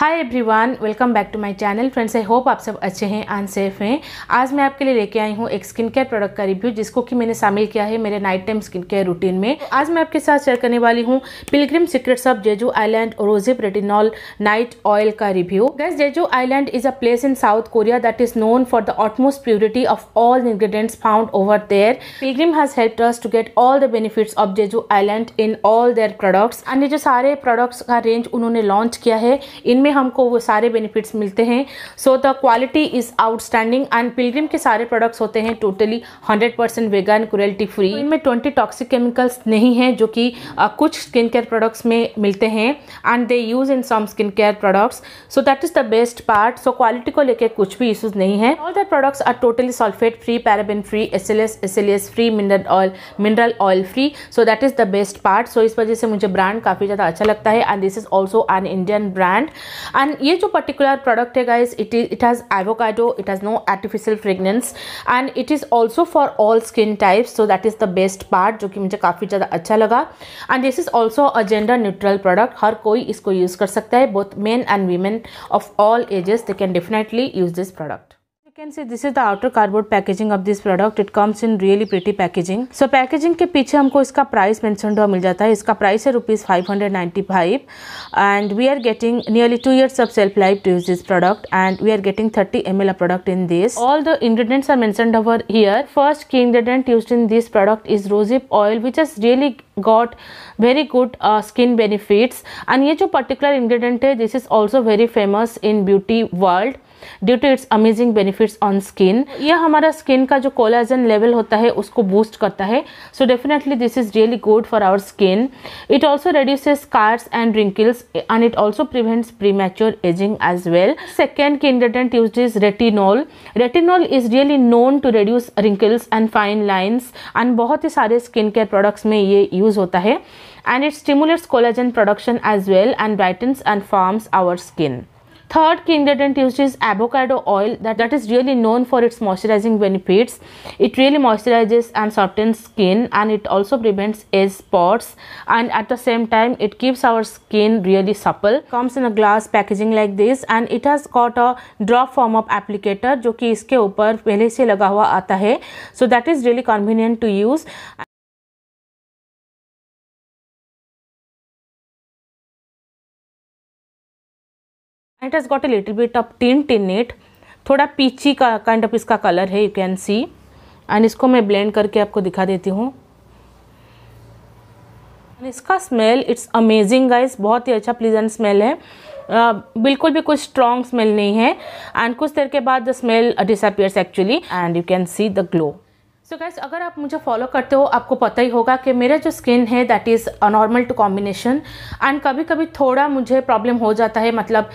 Hi everyone welcome back to my channel friends I hope आप सब अच्छे हैं एंड सेफ हैं आज मैं आपके लिए लेके आई हूँ एक स्किन केयर प्रोडक्ट का रिव्यू जिसको कि मैंने शामिल किया है मेरे night time skin care routine में आज मैं आपके साथ शेयर करने वाली हूँ Pilgrim Secrets of Jeju Island और रोजिप रेटिनॉल नाइट ऑयल का review guys Jeju Island is a place in South Korea that is known for the utmost purity of all ingredients found over there Pilgrim has help us to get all the benefits of Jeju Island in all their products and ये जो सारे products का range उन्होंने launch किया है इनमें में हमको वो सारे बेनिफिट्स मिलते हैं so the quality is outstanding and Pilgrim के सारे प्रोडक्ट्स होते हैं totally hundred percent vegan cruelty free इनमें ट्वेंटी टॉक्सिक केमिकल्स नहीं हैं जो कि कुछ स्किन केयर प्रोडक्ट्स में मिलते हैं and they use in some skin care products so that is the best part so quality को लेकर कुछ भी इशूज़ नहीं है all the products are totally sulphate free paraben free S L S S L S free mineral oil mineral oil free so that is the best part so इस वजह से मुझे ब्रांड काफ़ी ज़्यादा अच्छा लगता है and this is also an Indian brand and ये जो पर्टिकुलर प्रोडक्ट है guys it is it has avocado it has no artificial fragrance and it is also for all skin types so that is the best part जो कि मुझे काफ़ी ज़्यादा अच्छा लगा and this is also a gender neutral product हर कोई इसको यूज़ कर सकता है both men and women of all ages they can definitely use this product can see this is the outer cardboard packaging of this product it comes in really pretty packaging so packaging के पीछे हमको इसका price mention हुआ मिल जाता है इसका price है rupees five hundred ninety five and we are getting nearly two years of shelf life to use this product and we are getting thirty M L product in this all the ingredients are mention over here first key ingredient use in this product is rosehip oil which is really got very good skin benefits and ये जो particular ingredient है this is also very famous in beauty world due to its amazing benefits on skin यह हमारा skin का जो collagen level होता है उसको बूस्ट करता है so definitely this is really good for our skin it also reduce scars and wrinkles and it also prevents premature ageing as well second ingredient use is retinol retinol is really known to reduce wrinkles and fine lines and बहुत ही सारे skin care products में ये use use होता है and it stimulates collagen production as well and brightens and firms our skin third key ingredient use is avocado oil that that is really known for its moisturising benefits it really moisturises and soften skin and it also prevents age spots and at the same time it keeps our skin really supple comes in a glass packaging like this and it has got a drop form of applicator जो कि इसके ऊपर पहले से लगा हुआ आता है so that is really convenient to use it has got a little bit of tint in it थोड़ा पीची का काइंड ऑफ इसका कलर है यू कैन सी एंड इसको मैं ब्लेंड करके आपको दिखा देती हूँ इसका स्मेल इट्स अमेजिंग गाइस बहुत ही अच्छा प्लीजेंट स्मेल है Uh, बिल्कुल भी कोई स्ट्रॉन्ग स्मेल नहीं है एंड कुछ देर के बाद the smell disappears actually and you can see the glow so so guys अगर आप मुझे फॉलो करते हो आपको पता ही होगा कि मेरा जो स्किन है that is a normal to combination and कभी कभी थोड़ा मुझे प्रॉब्लम हो जाता है मतलब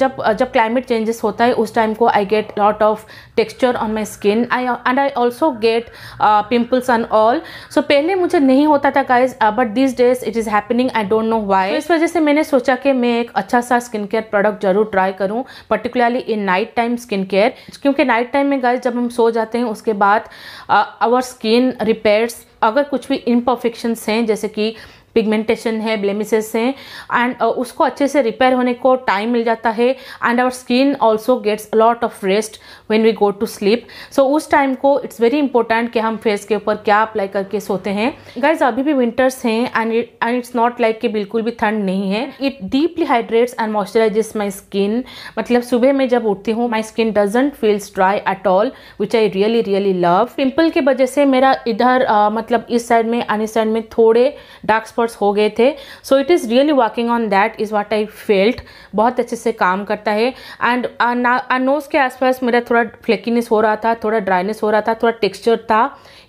जब जब क्लाइमेट चेंजेस होता है उस टाइम को I get lot of texture on my skin I and I also get pimples on all so पहले मुझे नहीं होता था guys but this days it is happening I don't know why इस वजह से मैंने सोचा कि मैं एक अच्छा सा स्किन केयर प्रोडक्ट जरूर ट्राई करूँ particularly in night time skin care क्योंकि नाइट टाइम में गाइज जब हम सो जाते हैं उसके बाद uh, आवर स्किन रिपेयर्स अगर कुछ भी इम्परफेक्शंस हैं जैसे कि पिगमेंटेशन है ब्लेमिसेस हैं एंड uh, उसको अच्छे से रिपेयर होने को टाइम मिल जाता है and our skin also gets lot of rest when we go to sleep so उस टाइम को इट्स वेरी इंपॉर्टेंट कि हम फेस के ऊपर क्या अप्लाई करके सोते हैं गाइज अभी भी विंटर्स हैं and and it's not like कि बिल्कुल भी ठंड नहीं है it deeply hydrates and moisturises my skin मतलब सुबह में जब उठती हूँ my skin doesn't feels dry at all which I really really love pimple की वजह से मेरा इधर uh, मतलब इस साइड में इस साइड में थोड़े डार्क ट्रांसफ़र्स हो गए थे so it is really working on that is what I felt बहुत अच्छे से काम करता है एंड uh, नोज़ uh, के आसपास मेरा थोड़ा फ्लेकिनेस हो रहा था थोड़ा ड्राइनेस हो रहा था थोड़ा टेक्स्चर था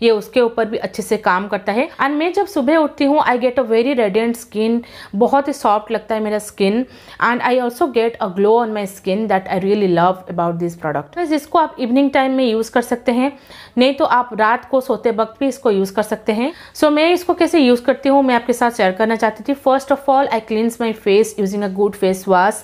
ये उसके ऊपर भी अच्छे से काम करता है एंड मैं जब सुबह उठती हूँ I get a very radiant skin बहुत ही सॉफ्ट लगता है मेरा skin and I also get a glow on my skin that I really love about this product इसको आप इवनिंग टाइम में यूज़ कर सकते हैं नहीं तो आप रात को सोते वक्त भी इसको यूज़ कर सकते हैं सो so, मैं इसको कैसे यूज़ करती हूँ मैं आपके साथ शेयर करना चाहती थी first of all I cleanse my face using a good face wash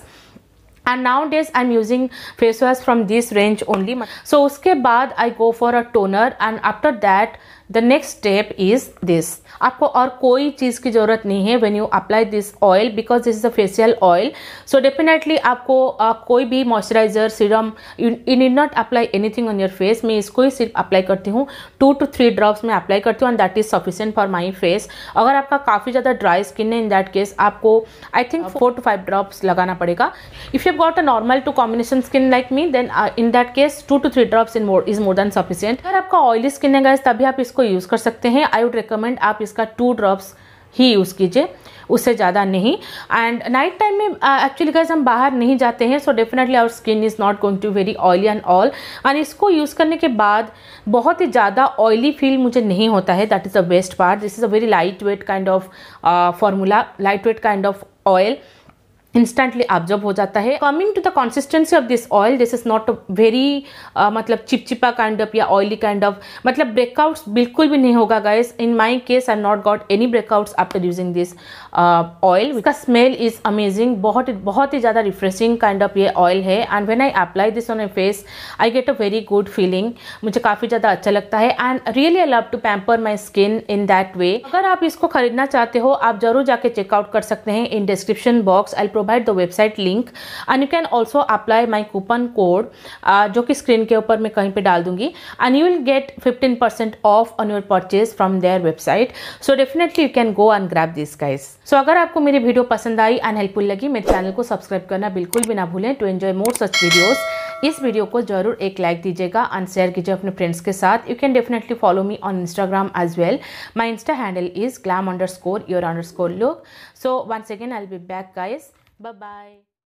and now days I am using face wash from this range only so उसके बाद I go for a toner and after that the next step is this आपको और कोई चीज़ की ज़रूरत नहीं है when you apply this oil because this is a facial oil so definitely आपको uh, कोई भी moisturiser serum you need not apply anything on your face मैं इसको ही सिर्फ अप्लाई करती हूँ टू टू थ्री ड्रॉप्स में अप्लाई करती हूँ and that is sufficient for my face अगर आपका काफ़ी ज़्यादा ड्राई स्किन है इन दैट केस आपको I think four two five drops लगाना पड़ेगा if you have got a normal to combination skin like me then uh, in that case two to three drops in more is more than sufficient अगर आपका oily skin है guys तभी आप इसको use कर सकते हैं आई वुड रिकमेंड आप इसका टू ड्रॉप्स ही यूज़ कीजिए उससे ज़्यादा नहीं एंड नाइट टाइम में एक्चुअली uh, गाइज हम बाहर नहीं जाते हैं so definitely our skin is not going to very oily and all and इसको यूज़ करने के बाद बहुत ही ज़्यादा ऑयली फील मुझे नहीं होता है that is the best part this is a very light weight kind of formula light weight kind of oil instantly observe हो जाता है coming to the consistency of this oil this is not very मतलब चिपचिपा kind of या oily kind of मतलब breakouts बिल्कुल भी नहीं होगा guys in my case I not got any breakouts after using this oil इसका स्मेल इज अमेजिंग बहुत बहुत ही ज़्यादा रिफ्रेशिंग काइंड ऑफ ये ऑयल है and when I apply this on a face I get a very good feeling मुझे काफ़ी ज़्यादा अच्छा लगता है and really I love to pamper my skin in that way अगर आप इसको खरीदना चाहते हो आप जरूर जाके चेकआउट कर सकते हैं in description box I provide provide the website link and you can also apply my coupon code uh, जो कि स्क्रीन के ऊपर मैं कहीं पर डाल दूंगी and you will get 15% percent off on your purchase from their website so definitely you can go and grab this guys so अगर आपको मेरी वीडियो पसंद आई एंड हेल्पफुल लगी मेरे चैनल को सब्सक्राइब करना बिल्कुल भी ना भूलें to enjoy more such videos इस वीडियो को जरूर एक लाइक दीजिएगा एंड शेयर कीजिए अपने फ्रेंड्स के साथ you can definitely follow me on Instagram as well my Insta handle is glam underscore your underscore look so once again I will be back guys Bye-bye.